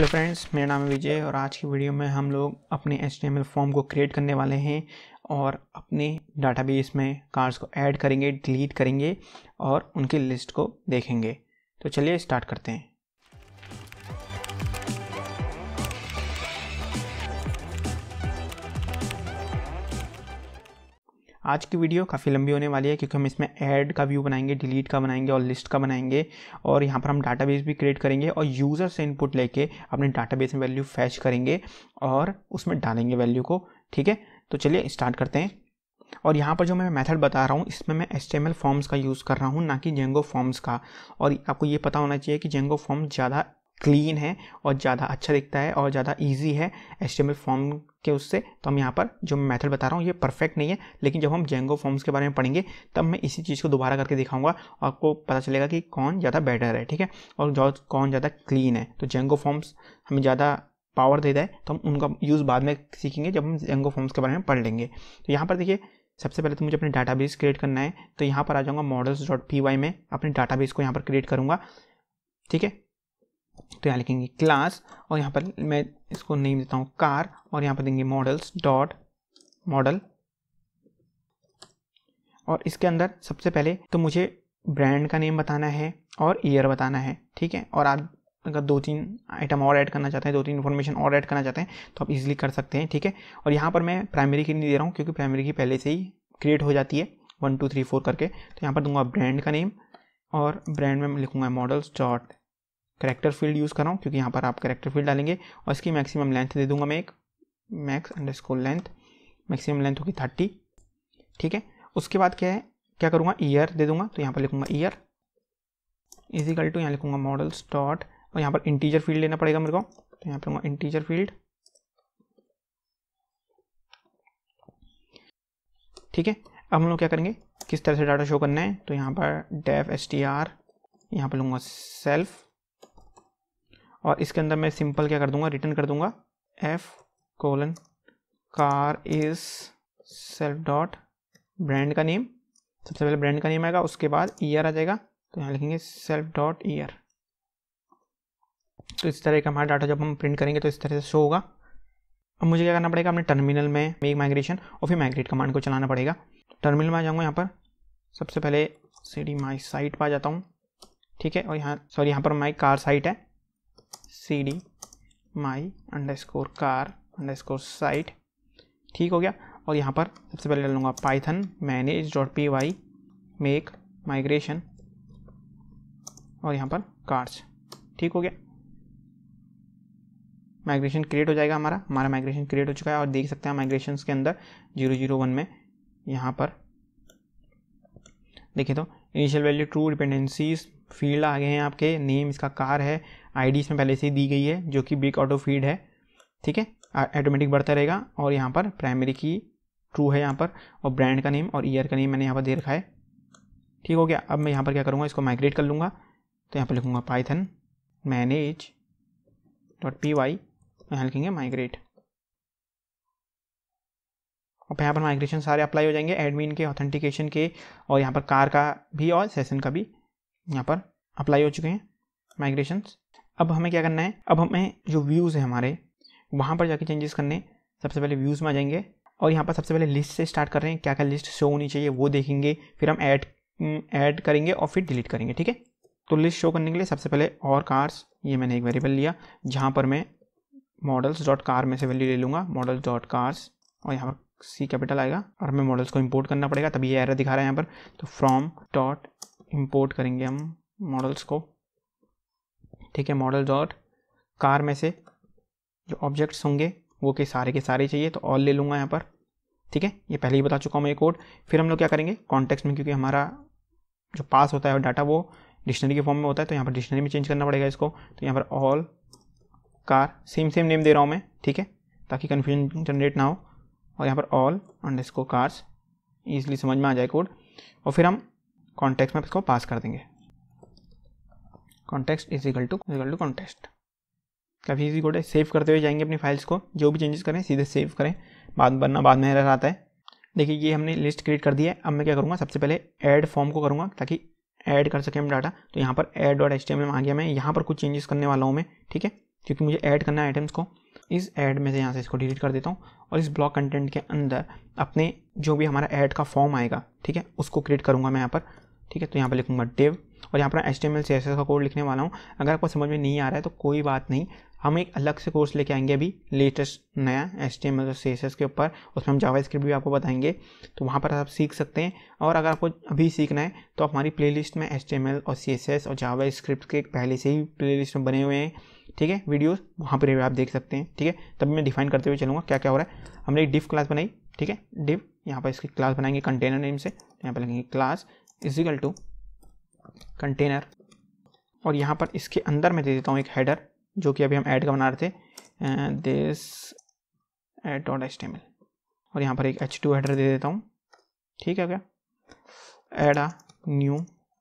hello friends मेरा नाम है विजय और आज की वीडियो में हम लोग अपने एच फॉर्म को क्रिएट करने वाले हैं और अपने डाटाबेस में कार्ड्स को ऐड करेंगे डिलीट करेंगे और उनकी लिस्ट को देखेंगे तो चलिए स्टार्ट करते हैं आज की वीडियो काफ़ी लंबी होने वाली है क्योंकि हम इसमें ऐड का व्यू बनाएंगे डिलीट का बनाएंगे और लिस्ट का बनाएंगे और यहाँ पर हम डाटाबेस भी क्रिएट करेंगे और यूज़र से इनपुट लेके अपने डाटाबेस में वैल्यू फैच करेंगे और उसमें डालेंगे वैल्यू को ठीक है तो चलिए स्टार्ट करते हैं और यहाँ पर जो मैं मेथड बता रहा हूँ इसमें मैं एस फॉर्म्स का यूज़ कर रहा हूँ ना कि जेंगो फॉर्म्स का और आपको ये पता होना चाहिए कि जेंगो फॉर्म ज़्यादा क्लीन है और ज़्यादा अच्छा दिखता है और ज़्यादा ईजी है एच फॉर्म के उससे तो हम यहाँ पर जो मैं मैथड बता रहा हूँ ये परफेक्ट नहीं है लेकिन जब हम जेंगो फॉर्म्स के बारे में पढ़ेंगे तब मैं इसी चीज़ को दोबारा करके दिखाऊंगा आपको पता चलेगा कि कौन ज़्यादा बेटर है ठीक है और जो कौन ज़्यादा क्लीन है तो जेंगो फॉर्म्स हमें ज़्यादा पावर देता है तो हम उनका यूज़ बाद में सीखेंगे जब हम जेंगो फॉर्म्स के बारे में पढ़ लेंगे तो यहाँ पर देखिए सबसे पहले तो मुझे अपने बेस क्रिएट करना है तो यहाँ पर आ जाऊँगा मॉडल्स डॉट पी वाई में अपने बेस को यहाँ पर क्रिएट करूँगा ठीक है तो यहाँ लिखेंगे क्लास और यहाँ पर मैं इसको नेम देता हूँ कार और यहाँ पर देंगे मॉडल्स डॉट मॉडल और इसके अंदर सबसे पहले तो मुझे ब्रांड का नेम बताना है और ईयर बताना है ठीक है और आप अगर दो तीन आइटम और ऐड करना चाहते हैं दो तीन इन्फॉर्मेशन और ऐड करना चाहते हैं तो आप इजीली कर सकते हैं ठीक है और यहाँ पर मैं प्राइमरी की नहीं दे रहा हूँ क्योंकि प्राइमरी की पहले से ही क्रिएट हो जाती है वन टू थ्री फोर करके तो यहाँ पर दूंगा ब्रांड का नेम और ब्रांड में लिखूंगा models dot character field use कर रहा हूँ क्योंकि यहाँ पर आप करेक्टर फील्ड डालेंगे और इसकी मैक्सिमम लेंथ दे दूंगा मैं एक max underscore length maximum length होगी थर्टी ठीक है उसके बाद क्या है क्या करूँगा ईयर दे दूंगा तो यहाँ पर लिखूंगा ईयर इजिकल टू यहाँ लिखूंगा मॉडल्स डॉट और यहाँ पर इंटीजर फील्ड लेना पड़ेगा मेरे को तो यहाँ पर इंटीजर फील्ड ठीक है अब हम लोग क्या करेंगे किस तरह से डाटा शो करना है तो यहाँ पर डेफ एस टी आर यहाँ पर लूँगा सेल्फ और इसके अंदर मैं सिंपल क्या कर दूंगा रिटर्न कर दूंगा F colon car is self dot brand का नेम सबसे पहले ब्रांड का नेम आएगा उसके बाद ईयर आ जाएगा तो यहाँ लिखेंगे सेल्फ डॉट ईयर तो इस तरह का हमारा डाटा जब हम प्रिंट करेंगे तो इस तरह से शो होगा अब मुझे क्या करना पड़ेगा अपने टर्मिनल में मेक माइग्रेशन और फिर माइग्रेट कमांड को चलाना पड़ेगा टर्मिनल में आ जाऊँगा यहाँ पर सबसे पहले सी डी माई साइट पर आ जाता हूँ ठीक है और यहाँ सॉरी यहाँ पर माई कार साइट है cd my score car underscore site ठीक हो गया और यहाँ पर सबसे पहले डाल लूँगा Python manage dot P Y make migration और यहाँ पर कार्ड्स ठीक हो गया माइग्रेशन क्रिएट हो जाएगा हमारा हमारा माइग्रेशन क्रिएट हो चुका है और देख सकते हैं माइग्रेशन के अंदर जीरो जीरो वन में यहाँ पर देखिए तो initial value true dependencies field आ गए हैं आपके नेम इसका कार है आई इसमें पहले से ही दी गई है जो कि बिग ऑटो फीड है ठीक है ऑटोमेटिक बढ़ता रहेगा और यहाँ पर प्राइमरी की ट्रू है यहाँ पर और ब्रांड का नेम और ईयर का नेम मैंने यहाँ पर दे रखा है ठीक हो गया अब मैं यहाँ पर क्या करूँगा इसको माइग्रेट कर लूँगा तो यहाँ पर लिखूँगा Python manage dot P Y यहाँ लिखेंगे माइग्रेट और यहाँ पर माइग्रेशन सारे अप्लाई हो जाएंगे एडमिन के ऑथेंटिकेशन के और यहाँ पर कार का भी और सेशन का भी यहाँ पर अप्लाई हो चुके हैं माइग्रेशंस अब हमें क्या करना है अब हमें जो व्यूज़ है हमारे वहाँ पर जाके चेंजेस करने सबसे पहले व्यूज़ में आ जाएंगे और यहाँ पर सबसे पहले लिस्ट से स्टार्ट कर रहे हैं क्या क्या लिस्ट शो होनी चाहिए वो देखेंगे फिर हम ऐड ऐड हम्म, करेंगे और फिर डिलीट करेंगे ठीक है तो लिस्ट शो करने के लिए सबसे पहले और कार्स ये मैंने एक वेरिएबल लिया जहाँ पर मैं मॉडल्स डॉट कार में से वैल्यू ले लूँगा मॉडल्स डॉट कार्स और यहाँ पर सी कैपिटल आएगा और हमें मॉडल्स को इम्पोर्ट करना पड़ेगा तभी ये एरर दिखा रहा है यहाँ पर तो फ्रॉम डॉट इम्पोर्ट करेंगे हम मॉडल्स को ठीक है मॉडल डॉट कार में से जो ऑब्जेक्ट्स होंगे वो के सारे के सारे चाहिए तो ऑल ले लूँगा यहाँ पर ठीक है ये पहले ही बता चुका हूँ मैं ये कोड फिर हम लोग क्या करेंगे कॉन्टेक्स में क्योंकि हमारा जो पास होता है डाटा वो डिक्शनरी के फॉर्म में होता है तो यहाँ पर डिक्शनरी में चेंज करना पड़ेगा इसको तो यहाँ पर all car same same name दे रहा हूँ मैं ठीक है ताकि कन्फ्यूजन जनरेट ना हो और यहाँ पर ऑल अंडर कार्स ईजिली समझ में आ जाए कोड और फिर हम कॉन्टेक्स में इसको पास कर देंगे context is equal to equal to context काफ़ी इजी कोड है सेव करते हुए जाएंगे अपनी फाइल्स को जो भी चेंजेस करें सीधे सेव करें बाद बनना बाद में रहता आता है देखिए ये हमने लिस्ट क्रिएट कर दी है अब मैं क्या करूँगा सबसे पहले ऐड फॉर्म को करूँगा ताकि ऐड कर सकें हम डाटा तो यहाँ पर एड डॉट एच टी आ गया मैं यहाँ पर कुछ चेंजेस करने वाला हूँ मैं ठीक है क्योंकि मुझे ऐड करना है आइटम्स को इस ऐड में से यहाँ से इसको डिलीट कर देता हूँ और इस ब्लॉक कंटेंट के अंदर अपने जो भी हमारा ऐड का फॉर्म आएगा ठीक है उसको क्रिएट करूँगा मैं यहाँ पर ठीक है तो यहाँ पर लिखूँगा डेव और यहाँ पर H T M L C S S का कोड लिखने वाला हूँ अगर आपको समझ में नहीं आ रहा है तो कोई बात नहीं हम एक अलग से कोर्स लेके आएंगे अभी लेटेस्ट नया एच टी एम एल और सी एस एस के ऊपर उसमें हम जावा स्क्रिप्ट भी आपको बताएंगे तो वहाँ पर आप सीख सकते हैं और अगर आपको अभी सीखना है तो आप हमारी प्ले लिस्ट में एच टी एम एल और सी एस एस और जावा स्क्रिप्ट के पहले से ही प्ले लिस्ट में बने हुए हैं ठीक है वीडियोस वहाँ पर आप देख सकते हैं ठीक है तभी मैं डिफाइन करते हुए चलूँगा क्या क्या हो रहा है हमने एक डिफ क्लास बनाई ठीक है डिफ यहाँ पर इसकी क्लास बनाएंगे कंटेनर नेम से यहाँ पर लगेंगे क्लास इजिकल टू कंटेनर और यहाँ पर इसके अंदर मैं दे देता हूँ एक हेडर जो कि अभी हम ऐड का बना रहे थे दिस एड डॉट एच और यहाँ पर एक एच टू हेडर दे देता हूँ ठीक है क्या add a new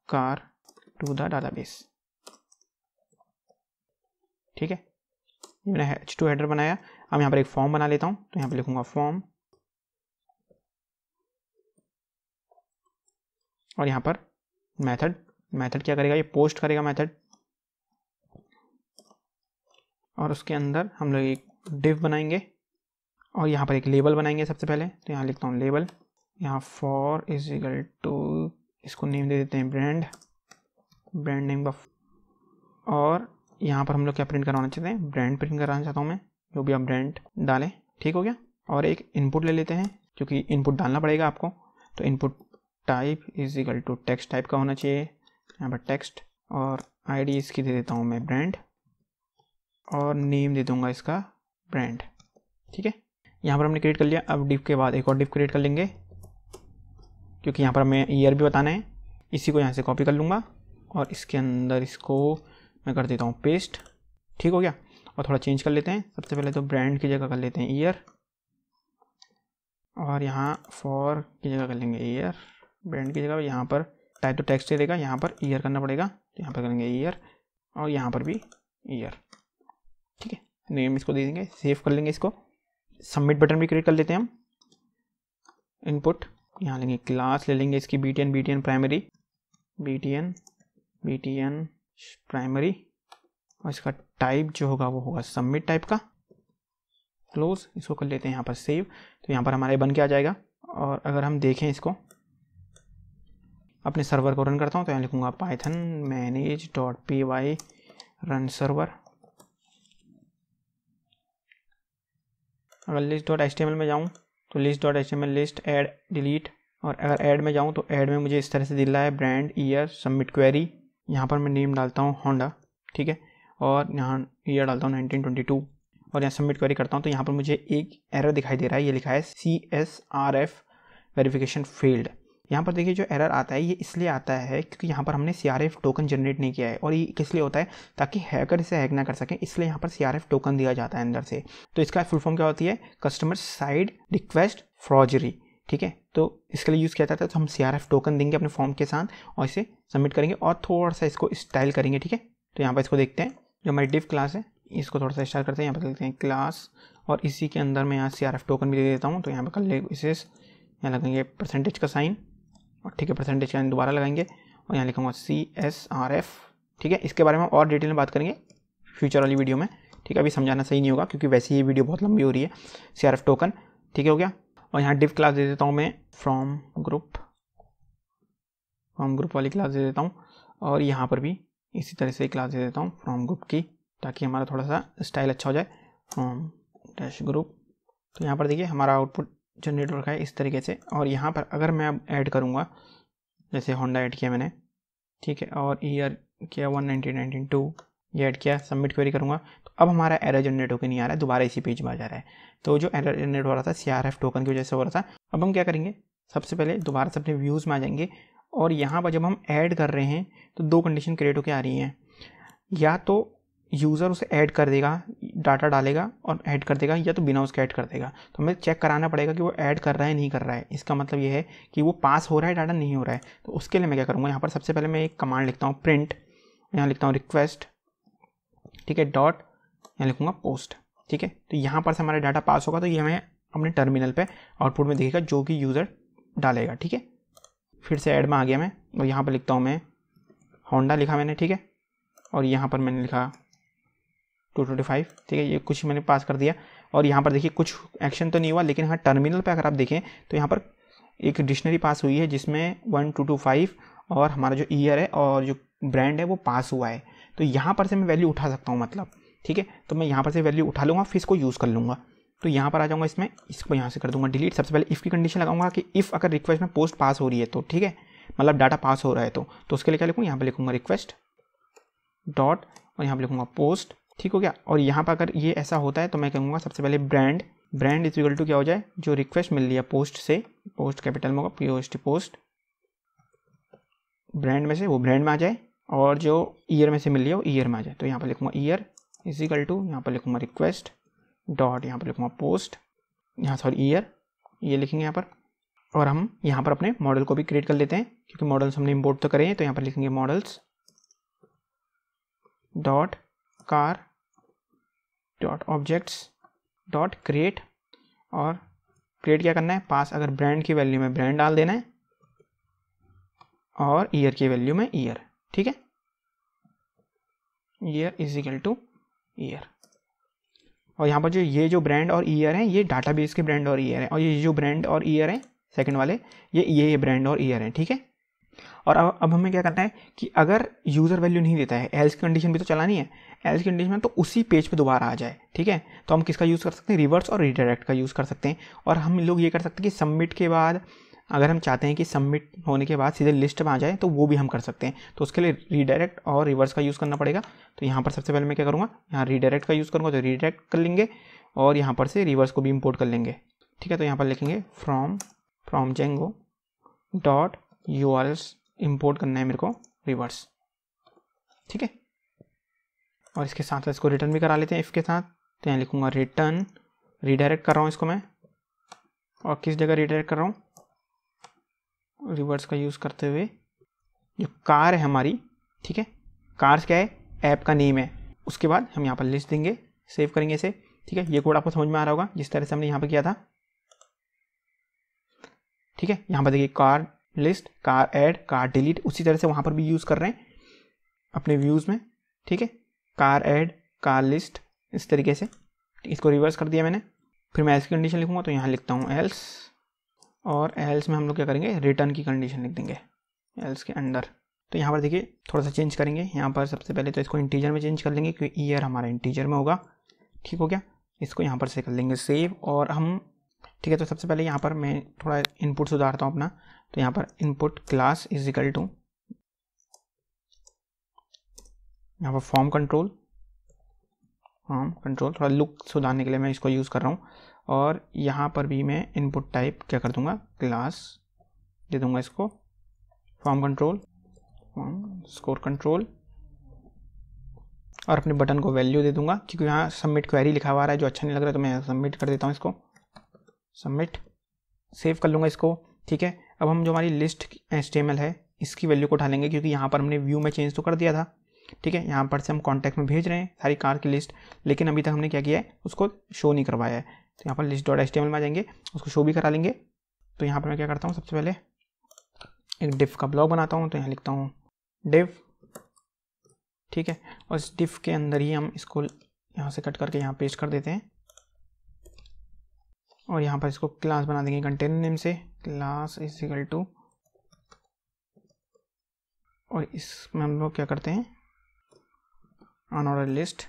car to the database ठीक है ये मैंने एच टू हेडर बनाया अब यहाँ पर एक फॉर्म बना लेता हूँ तो यहाँ पर लिखूँगा फॉर्म और यहाँ पर मेथड मेथड क्या करेगा ये पोस्ट करेगा मेथड और उसके अंदर हम लोग एक डिव बनाएंगे और यहाँ पर एक लेबल बनाएंगे सबसे पहले तो यहाँ लिखता हूँ लेबल यहाँ फॉर इज इगल टू इसको नेम दे देते हैं ब्रांड ब्रांड नेम बफ और यहाँ पर हम लोग क्या प्रिंट करवाना चाहते हैं ब्रांड प्रिंट कराना चाहता हूँ मैं जो भी आप ब्रांड डालें ठीक हो गया और एक इनपुट ले लेते हैं क्योंकि इनपुट डालना पड़ेगा आपको तो input type is equal to text type का होना चाहिए यहाँ पर टेक्स्ट और आईडी इसकी दे देता हूँ मैं ब्रांड और नेम दे दूँगा इसका ब्रांड ठीक है यहाँ पर हमने क्रिएट कर लिया अब डिप के बाद एक और डिप क्रिएट कर लेंगे क्योंकि यहाँ पर हमें ईयर भी बताना है इसी को यहाँ से कॉपी कर लूँगा और इसके अंदर इसको मैं कर देता हूँ पेस्ट ठीक हो गया और थोड़ा चेंज कर लेते हैं सबसे पहले तो ब्रांड की जगह कर लेते हैं ईयर और यहाँ फॉर की जगह कर लेंगे ईयर ब्रांड की जगह यहाँ पर तो टेक्स्ट ही रहेगा यहाँ पर ईयर करना पड़ेगा तो यहाँ पर करेंगे ईयर और यहाँ पर भी ईयर ठीक है नेम इसको दे देंगे सेव कर लेंगे इसको सबमिट बटन भी क्रिएट कर लेते हैं हम इनपुट यहाँ लेंगे क्लास ले लेंगे इसकी B T N B T N primary B T N B T N primary और इसका टाइप जो होगा वो होगा सबमिट टाइप का क्लोज इसको कर लेते हैं यहाँ पर सेव तो यहाँ पर हमारे बन के आ जाएगा और अगर हम देखें इसको अपने सर्वर को रन करता हूँ तो यहाँ लिखूँगा Python manage dot P Y run server अगर list dot H T M L में जाऊँ तो list dot H M L list add delete और अगर एड में जाऊँ तो एड में मुझे इस तरह से दिल रहा है ब्रांड ईयर सबमिट क्वेरी यहाँ पर मैं नेम डालता हूँ होंडा ठीक है और यहाँ ईयर डालता हूँ नाइनटीन ट्वेंटी टू और यहाँ सबमिट क्वेरी करता हूँ तो यहाँ पर मुझे एक एरर दिखाई दे रहा है ये लिखा है C S R F verification field यहाँ पर देखिए जो एरर आता है ये इसलिए आता है क्योंकि यहाँ पर हमने सी टोकन जनरेट नहीं किया है और ये किस लिए होता है ताकि हैकर इसे हैक ना कर सकें इसलिए यहाँ पर सी टोकन दिया जाता है अंदर से तो इसका फुल फॉर्म क्या होती है कस्टमर साइड रिक्वेस्ट फ्रॉजरी ठीक है तो इसके लिए यूज़ किया जाता है तो हम सी टोकन देंगे अपने फॉर्म के साथ और इसे सबमिट करेंगे और थोड़ा सा इसको स्टाइल करेंगे ठीक है तो यहाँ पर इसको देखते हैं जो हमारी डिफ क्लास है इसको थोड़ा सा स्टार्ट करते हैं यहाँ पर देखते हैं क्लास और इसी के अंदर मैं यहाँ सी टोकन भी दे देता हूँ तो यहाँ पर कल इसे यहाँ लगेंगे परसेंटेज का साइन और ठीक है परसेंटेज का दोबारा लगाएंगे और यहाँ लिखूँगा सी एस आर एफ ठीक है इसके बारे में और डिटेल में बात करेंगे फ्यूचर वाली वीडियो में ठीक है अभी समझाना सही नहीं होगा क्योंकि वैसे ही वीडियो बहुत लंबी हो रही है सी आर एफ टोकन ठीक है हो गया और यहाँ डिफ क्लास दे देता हूँ मैं फ्रॉम ग्रुप फ्रॉम ग्रुप वाली क्लास दे देता हूँ और यहाँ पर भी इसी तरह से क्लास दे देता हूँ फ्रॉम ग्रुप की ताकि हमारा थोड़ा सा स्टाइल अच्छा हो जाए फ्रॉम डैश ग्रुप तो यहाँ पर देखिए हमारा आउटपुट जनरेट हो रखा है इस तरीके से और यहाँ पर अगर मैं अब ऐड करूँगा जैसे होंडा ऐड किया मैंने ठीक है और ईयर किया वन नाइनटीन नाइनटीन टू ये ऐड किया सबमिट क्वेरी करूँगा तो अब हमारा एरर जनरेट होकर नहीं आ रहा है दोबारा इसी पेज में आ जा रहा है तो जो एरर जनरेट हो रहा था सी टोकन की वजह से हो रहा था अब हम क्या करेंगे सबसे पहले दोबारा से अपने व्यूज़ में आ जाएंगे और यहाँ पर जब हम ऐड कर रहे हैं तो दो कंडीशन क्रिएट होकर आ रही हैं या तो यूज़र उसे ऐड कर देगा डाटा डालेगा और ऐड कर देगा या तो बिना उसके ऐड कर देगा तो हमें चेक कराना पड़ेगा कि वो ऐड कर रहा है नहीं कर रहा है इसका मतलब ये है कि वो पास हो रहा है डाटा नहीं हो रहा है तो उसके लिए मैं क्या करूँगा यहाँ पर सबसे पहले मैं एक कमांड लिखता हूँ प्रिंट यहाँ लिखता हूँ रिक्वेस्ट ठीक है डॉट यहाँ लिखूँगा पोस्ट ठीक है तो यहाँ पर से हमारा डाटा पास होगा तो ये हमें अपने टर्मिनल पर आउटपुट में दिखेगा जो कि यूज़र डालेगा ठीक है फिर से ऐड में आ गया मैं और यहाँ पर लिखता हूँ मैं होंडा लिखा मैंने ठीक है और यहाँ पर मैंने लिखा टू ट्वेंटी फाइव ठीक है ये कुछ मैंने पास कर दिया और यहाँ पर देखिए कुछ एक्शन तो नहीं हुआ लेकिन हाँ टर्मिनल पर अगर आप देखें तो यहाँ पर एक डिक्शनरी पास हुई है जिसमें वन टू टू फाइव और हमारा जो ईयर है और जो ब्रांड है वो पास हुआ है तो यहाँ पर से मैं वैल्यू उठा सकता हूँ मतलब ठीक है तो मैं यहाँ पर से वैल्यू उठा लूँगा फिर इसको यूज़ कर लूँगा तो यहाँ पर आ जाऊँगा इसमें इसको यहाँ से कर दूँगा डिलीट सबसे पहले इफ़ की कंडीशन लगाऊंगा कि इफ़ अगर रिक्वेस्ट में पोस्ट पास हो रही है तो ठीक है मतलब डाटा पास हो रहा है तो तो उसके लिए क्या लिखूँ यहाँ पर लिखूँगा रिक्वेस्ट डॉट और यहाँ पर लिखूँगा पोस्ट ठीक हो गया और यहाँ पर अगर ये ऐसा होता है तो मैं कहूँगा सबसे पहले brand brand is equal to क्या हो जाए जो रिक्वेस्ट मिल रही है पोस्ट से पोस्ट कैपिटल में होगा P O S T post brand में से वो ब्रांड में आ जाए और जो ईयर में से मिल रही है वो ईयर में आ जाए तो यहाँ पर लिखूँगा ईयर इज इक्वल टू यहाँ पर लिखूँगा रिक्वेस्ट डॉट यहाँ पर लिखूँगा पोस्ट यहाँ सॉरी ईयर ये लिखेंगे यहाँ पर और हम यहाँ पर अपने मॉडल को भी क्रिएट कर लेते हैं क्योंकि मॉडल्स हमने इम्पोर्ट तो करें हैं तो यहाँ पर लिखेंगे models dot car dot objects dot create और क्रिएट क्या करना है पास अगर ब्रांड की वैल्यू में ब्रांड डाल देना है और ईयर की वैल्यू में ईयर ठीक है year is equal to year और यहाँ पर जो ये जो ब्रांड और ईयर हैं ये डाटा बेस के ब्रांड और ईयर हैं और ये जो ब्रांड और ईयर हैं सेकंड वाले ये ये ब्रांड और ईयर हैं ठीक है और अब अब हमें क्या करना है कि अगर यूज़र वैल्यू नहीं देता है एल्स कंडीशन भी तो चलानी है एल्स की कंडीशन में तो उसी पेज पे दोबारा आ जाए ठीक है तो हम किसका यूज़ कर सकते हैं रिवर्स और रिडायरेक्ट का यूज़ कर सकते हैं और हम लोग ये कर सकते हैं कि सबमिट के बाद अगर हम चाहते हैं कि सबमिट होने के बाद सीधे लिस्ट में आ जाए तो वो भी हम कर सकते हैं तो उसके लिए रीडायरेक्ट और रिवर्स का यूज़ करना पड़ेगा तो यहाँ पर सबसे पहले मैं क्या करूँगा यहाँ रीडायरेक्ट का यूज़ करूँगा तो रीडायरेक्ट कर लेंगे और यहाँ पर से रिवर्स को भी इम्पोर्ट कर लेंगे ठीक है तो यहाँ पर लिखेंगे from from Django dot U R S import करना है मेरे को रिवर्स ठीक है और इसके साथ साथ इसको रिटर्न भी करा लेते हैं इफ़ के साथ तो यहाँ लिखूँगा रिटर्न रिडायरेक्ट कर रहा हूँ इसको मैं और किस जगह रिडायरेक्ट कर रहा हूँ रिवर्स का यूज़ करते हुए जो कार है हमारी ठीक है कार्स क्या है ऐप का नेम है उसके बाद हम यहाँ पर लिस्ट देंगे सेव करेंगे इसे ठीक है ये कोड आपको समझ में आ रहा होगा जिस तरह से हमने यहाँ पर किया था ठीक है यहाँ पर देखिए car list car add car delete उसी तरह से वहाँ पर भी यूज़ कर रहे हैं अपने व्यूज़ में ठीक है कार एड कार लिस्ट इस तरीके से इसको रिवर्स कर दिया मैंने फिर मैं एल्स की कंडीशन लिखूंगा तो यहाँ लिखता हूँ एल्स और एल्स में हम लोग क्या करेंगे रिटर्न की कंडीशन लिख देंगे एल्स के अंडर तो यहाँ पर देखिए थोड़ा सा चेंज करेंगे यहाँ पर सबसे पहले तो इसको इंटीजर में चेंज कर लेंगे क्योंकि ईयर हमारा इंटीजर में होगा ठीक हो गया इसको यहाँ पर से कर लेंगे सेव और हम ठीक है तो सबसे पहले यहाँ पर मैं थोड़ा इनपुट सुधारता हूँ अपना तो यहाँ पर input class is equal to यहाँ पर फॉर्म कंट्रोल फॉर्म कंट्रोल थोड़ा लुक सुधारने के लिए मैं इसको यूज़ कर रहा हूँ और यहाँ पर भी मैं इनपुट टाइप क्या कर दूँगा क्लास दे दूँगा इसको form control form score control और अपने बटन को वैल्यू दे दूँगा क्योंकि यहाँ सबमिट क्वेरी लिखा हुआ रहा है जो अच्छा नहीं लग रहा है तो मैं सबमिट कर देता हूँ इसको सबमिट सेव कर लूँगा इसको ठीक है अब हम जो हमारी लिस्ट एस है इसकी वैल्यू को उठा लेंगे क्योंकि यहाँ पर हमने व्यू में चेंज तो कर दिया था ठीक है यहाँ पर से हम कॉन्टैक्ट में भेज रहे हैं सारी कार की लिस्ट लेकिन अभी तक हमने क्या किया है उसको शो नहीं करवाया है तो यहाँ पर लिस्ट डॉट एच में आ जाएंगे उसको शो भी करा लेंगे तो यहाँ पर मैं क्या करता हूँ सबसे पहले एक डिफ का ब्लॉग बनाता हूँ तो यहाँ लिखता हूँ डिफ ठीक है और इस डिफ के अंदर ही हम इसको यहाँ से कट करके यहाँ पेस्ट कर देते हैं और यहाँ पर इसको क्लास बना देंगे कंटेनर नेम से क्लास इज इक्वल टू और इसमें हम लोग क्या करते हैं अनऑर्डर लिस्ट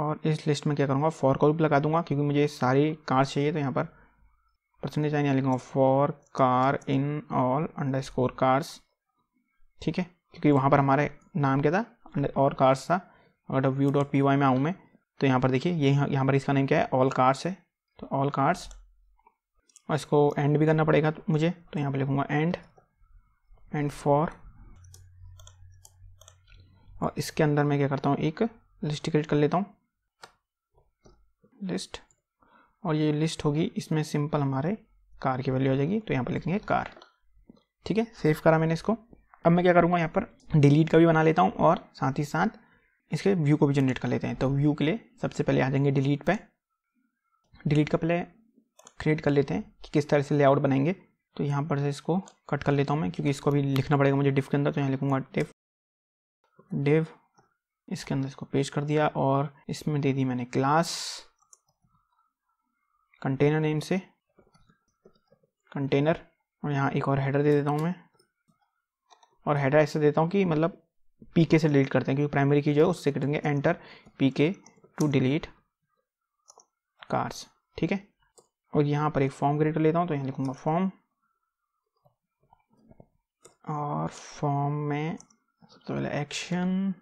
और इस लिस्ट में क्या करूँगा फॉर का लगा दूंगा क्योंकि मुझे सारी कार चाहिए तो यहाँ पर परसेंटेज आई यहाँ लिखूँगा for car in all under score cars ठीक है क्योंकि वहाँ पर हमारे नाम क्या था और कार्स था अगर व्यू डॉट पी वाई में आऊँ मैं तो यहाँ पर देखिए ये यह, यहाँ पर इसका नेम क्या है ऑल कार्स है तो ऑल कार्स और इसको एंड भी करना पड़ेगा तो मुझे तो यहाँ पर लिखूँगा एंड एंड फॉर और इसके अंदर मैं क्या करता हूँ एक लिस्ट क्रिएट कर लेता हूँ लिस्ट और ये लिस्ट होगी इसमें सिंपल हमारे कार की वैल्यू आ जाएगी तो यहाँ पर लिखेंगे कार ठीक है सेव करा मैंने इसको अब मैं क्या करूँगा यहाँ पर डिलीट का भी बना लेता हूँ और साथ ही साथ इसके व्यू को भी जनरेट कर लेते हैं तो व्यू के लिए सबसे पहले आ जाएंगे डिलीट पर डिलीट का पहले क्रिएट कर लेते हैं कि किस तरह से लेआउट बनाएंगे तो यहाँ पर से इसको कट कर लेता हूँ मैं क्योंकि इसको अभी लिखना पड़ेगा मुझे डिफ के अंदर तो यहाँ लिखूँगा डिफ डिव इसके अंदर इसको पेश कर दिया और इसमें दे दी मैंने क्लास कंटेनर नेम से कंटेनर और यहाँ एक और हेडर दे देता हूँ मैं और हेडर ऐसे देता हूँ कि मतलब पी के से डिलीट करते हैं क्योंकि प्राइमरी की जो है उससे करेंगे enter P K to delete cars ठीक है और यहाँ पर एक फॉर्म क्रिएट कर लेता हूँ तो यहाँ लिखूँगा फॉर्म और फॉर्म में सबसे पहले एक्शन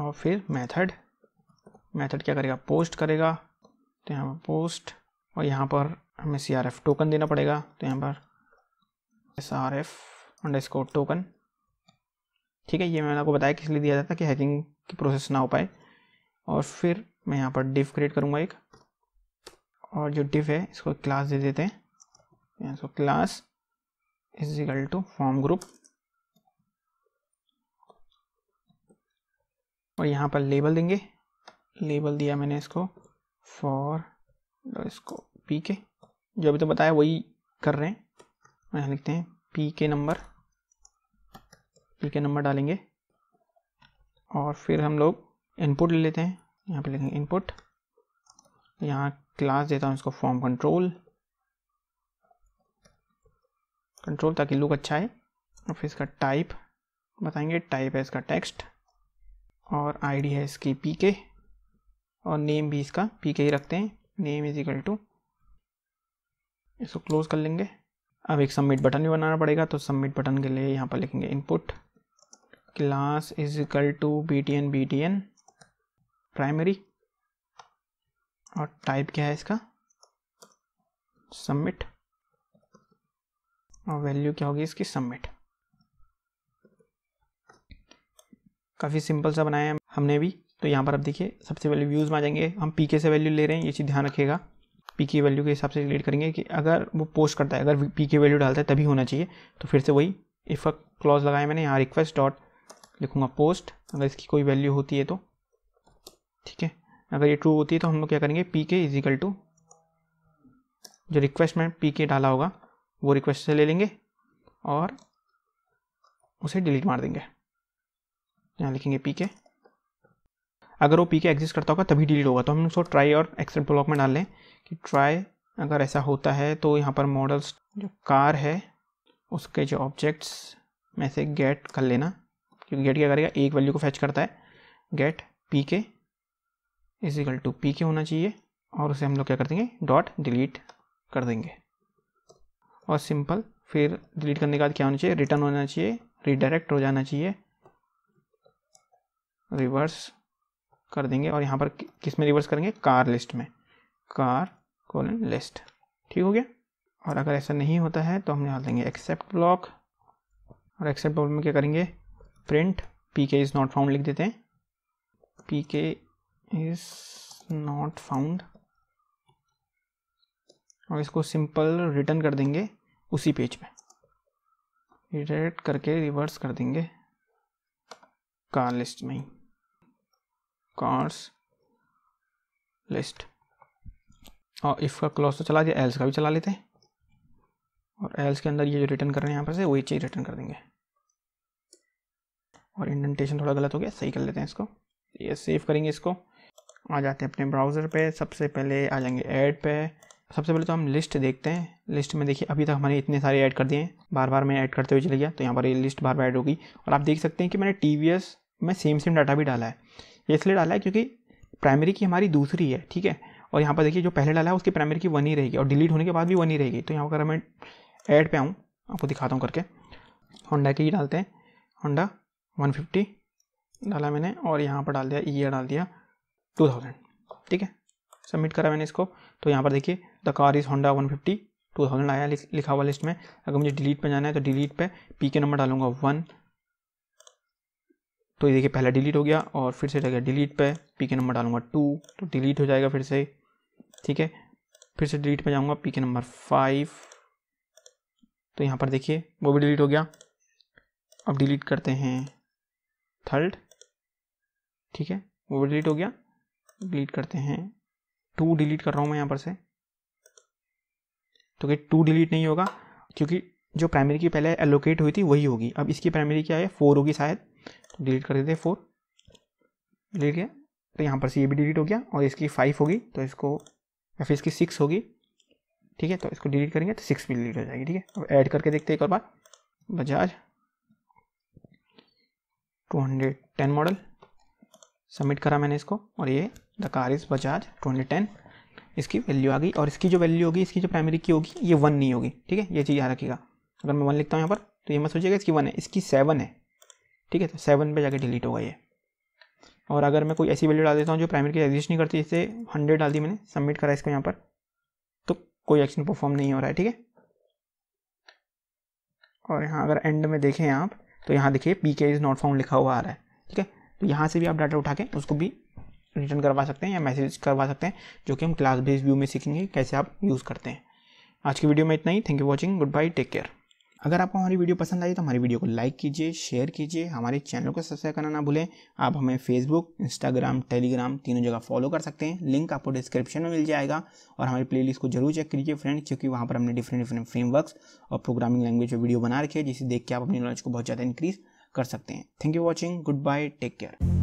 और फिर मेथड मेथड क्या करेगा पोस्ट करेगा तो यहाँ पर पोस्ट और यहाँ पर हमें सी आर एफ टोकन देना पड़ेगा तो यहाँ पर S R F under score token ठीक है ये मैंने आपको बताया किस लिए दिया जाता है कि हैकिंग की प्रोसेस ना हो पाए और फिर मैं यहाँ पर डिफ क्रिएट करूँगा एक और जो डिफ है इसको क्लास दे देते हैं इसको class equal to form group और यहाँ पर लेबल देंगे लेबल दिया मैंने इसको फॉर इसको पी के जो अभी तो बताया वही कर रहे हैं और यहाँ लिखते हैं पी के नंबर पी के नंबर डालेंगे और फिर हम लोग इनपुट ले लेते हैं यहाँ पे लिखेंगे इनपुट यहाँ क्लास देता हूँ इसको फॉर्म कंट्रोल कंट्रोल ताकि लुक अच्छा है और फिर इसका टाइप बताएंगे टाइप है इसका टेक्स्ट और आईडी है इसकी पी के और नेम भी इसका पी के ही रखते हैं नेम इज इक्वल टू इसको क्लोज कर लेंगे अब एक सबमिट बटन भी बनाना पड़ेगा तो सबमिट बटन के लिए यहाँ पर लिखेंगे input class is equal to B T N B T N primary और टाइप क्या है इसका सबमिट और वैल्यू क्या होगी इसकी सबमिट काफ़ी सिंपल सा बनाया है हमने भी तो यहाँ पर आप देखिए सबसे पहले व्यूज़ में आ जाएंगे हम पी के से वैल्यू ले रहे हैं ये चीज़ ध्यान रखिएगा पी के वैल्यू के हिसाब से रिलेट करेंगे कि अगर वो पोस्ट करता है अगर पी के वैल्यू डालता है तभी होना चाहिए तो फिर से वही इफ़ क्लॉज लगाया मैंने यहाँ रिक्वेस्ट डॉट लिखूँगा पोस्ट अगर इसकी कोई वैल्यू होती है तो ठीक है अगर ये ट्रू होती है तो हम लोग क्या करेंगे पी के इजिकल टू जो रिक्वेस्ट में पी के डाला होगा वो रिक्वेस्ट से ले लेंगे और उसे डिलीट मार देंगे यहाँ लिखेंगे पी के अगर वो पी के एग्जिस्ट करता होगा तभी डिलीट होगा तो हम उसको ट्राई और एक्सेप्ट ब्लॉक में डाल लें कि ट्राई अगर ऐसा होता है तो यहाँ पर मॉडल्स जो कार है उसके जो ऑब्जेक्ट्स में से गेट कर लेना क्योंकि गेट क्या करेगा एक वैल्यू को फैच करता है get P K is equal to P K होना चाहिए और उसे हम लोग क्या कर देंगे डॉट डिलीट कर देंगे और सिंपल फिर डिलीट करने के बाद क्या होना चाहिए रिटर्न होना चाहिए रिडायरेक्ट हो जाना चाहिए रिवर्स कर देंगे और यहाँ पर किस में रिवर्स करेंगे कार लिस्ट में कार कोलन लिस्ट ठीक हो गया और अगर ऐसा नहीं होता है तो हम यहाँ देंगे एक्सेप्ट ब्लॉक और एक्सेप्ट ब्लॉक में क्या करेंगे print P K is not found लिख देते हैं P K is not found और इसको सिंपल रिटर्न कर देंगे उसी पेज में रिटर्न करके रिवर्स कर देंगे कार लिस्ट में ही कार्स लिस्ट और इफ़ का क्लॉज तो चला दिया एल्स का भी चला लेते हैं और एल्स के अंदर ये जो रिटर्न कर रहे हैं यहाँ पर से वही चीज़ रिटर्न कर देंगे और इंडेंटेशन थोड़ा गलत हो गया सही कर लेते हैं इसको ये सेव करेंगे इसको आ जाते हैं अपने ब्राउज़र पे सबसे पहले आ जाएंगे ऐड पे सबसे पहले तो हम लिस्ट देखते हैं लिस्ट में देखिए अभी तक हमने इतने सारे ऐड कर दिए हैं बार बार मैं ऐड करते हुए चले गया तो यहाँ पर ये लिस्ट बार बार ऐड होगी और आप देख सकते हैं कि मैंने टी में सेम सेम डाटा भी डाला है ये इसलिए डाला है क्योंकि प्राइमरी की हमारी दूसरी है ठीक है और यहाँ पर देखिए जो पहले डाला है उसकी प्राइमरी की वन ही रहेगी और डिलीट होने के बाद भी वन ही रहेगी तो यहाँ पर मैं ऐड पे आऊँ आपको दिखाता हूँ करके होंडा की ही डालते हैं होंडा 150 डाला मैंने और यहाँ पर डाल दिया ई डाल दिया 2000 ठीक है सबमिट करा मैंने इसको तो यहाँ पर देखिए the car is Honda one 2000 आया लिखा हुआ लिस्ट में अगर मुझे डिलीट पे जाना है तो डिलीट पे पी के नंबर डालूंगा वन तो ये देखिए पहला डिलीट हो गया और फिर से रहेगा डिलीट पे पी के नंबर डालूंगा टू तो डिलीट हो जाएगा फिर से ठीक है फिर से डिलीट पे जाऊंगा पी के नंबर फाइव तो यहाँ पर देखिए वो भी डिलीट हो गया अब डिलीट करते हैं थर्ड ठीक है वो भी डिलीट हो गया डिलीट करते हैं टू डिलीट कर रहा हूँ मैं यहाँ पर से तो क्या टू डिलीट नहीं होगा क्योंकि जो प्राइमरी की पहले एलोकेट हुई थी वही होगी अब इसकी प्राइमरी क्या है फोर होगी शायद डिलीट कर देते फोर डिलीट गया तो यहाँ पर से ये भी डिलीट हो गया और इसकी फाइव होगी तो इसको या फिर इसकी सिक्स होगी ठीक है तो इसको डिलीट करेंगे तो सिक्स भी डिलीट हो जाएगी ठीक है अब ऐड करके देखते हैं एक और बार Bajaj two hundred ten model submit करा मैंने इसको और ये the car is Bajaj two hundred ten इसकी वैल्यू आ गई और इसकी जो वैल्यू होगी इसकी जो प्राइमरी की होगी ये वन नहीं होगी ठीक है ये चीज़ यहाँ रखिएगा अगर मैं वन लिखता हूँ यहाँ पर तो ये मत सोचिएगा इसकी वन है इसकी सेवन है ठीक है तो सेवन पे जाके डिलीट होगा ये और अगर मैं कोई ऐसी वैल्यू डाल देता हूँ जो प्राइमरी की एग्जिस्ट नहीं करती जैसे हंड्रेड डाल दी मैंने सबमिट करा इसको यहाँ पर तो कोई एक्शन परफॉर्म नहीं हो रहा है ठीक है और यहाँ अगर एंड में देखें आप तो यहाँ देखिए P K is not found लिखा हुआ आ रहा है ठीक है तो यहाँ से भी आप डाटा उठा के उसको भी रिटर्न करवा सकते हैं या मैसेज करवा सकते हैं जो कि हम क्लास बेस्ड व्यू में सीखेंगे कैसे आप यूज़ करते हैं आज की वीडियो में इतना ही thank you watching good bye take care अगर आपको हमारी वीडियो पसंद आई तो हमारी वीडियो को लाइक कीजिए शेयर कीजिए हमारे चैनल को सब्सक्राइब करना ना भूलें आप हमें फेसबुक इंस्टाग्राम टेलीग्राम तीनों जगह फॉलो कर सकते हैं लिंक आपको डिस्क्रिप्शन में मिल जाएगा और हमारी प्लेलिस्ट को जरूर चेक कीजिए फ्रेंड क्योंकि वहाँ पर हमने डिफरेंट डिफरेंट फ्रेमवर्क्स और प्रोग्रामिंग लैंग्वेज में वीडियो बना रखी है जिसे देख के आप अपनी नॉलेज को बहुत ज़्यादा इंक्रीज़ कर सकते हैं thank you watching good bye take care